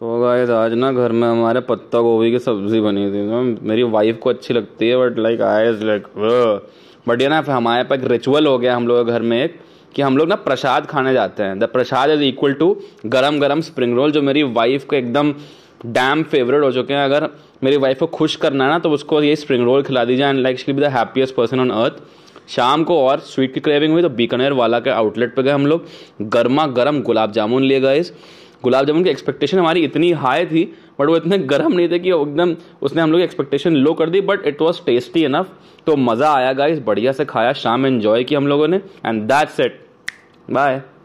तो गाइस आज ना घर में हमारे पत्ता गोभी की सब्ज़ी बनी थी ना तो मेरी वाइफ को अच्छी लगती है but like I is like but ये ना हमारे पास रिचुअल हो गया हम लोग घर में एक कि हम लोग ना प्रसाद खाने जाते हैं the prasad is equal to गरम गरम स्प्रिंग रोल जो मेरी वाइफ को एकदम डैम फेवरेट हो चुके हैं अगर मेरी वाइफ को खुश करना है ना तो उसको ये स्प्रिंग रोल खिला दीजिए and like she be the happiest person on earth शाम को और स्वीट की क्रेविंग हुई तो बीकानेर वाला के आउटलेट पे गए हम लोग गर्मा गर्म गुलाब जामुन लिए गए गुलाब जामुन की एक्सपेक्टेशन हमारी इतनी हाई थी बट वो इतने गर्म नहीं थे कि एकदम उसने हम लोग एक्सपेक्टेशन लो कर दी but it was tasty enough तो मज़ा आया गाइस बढ़िया से खाया शाम एन्जॉय किया हम लोगों ने एंड दैट्स इट बाय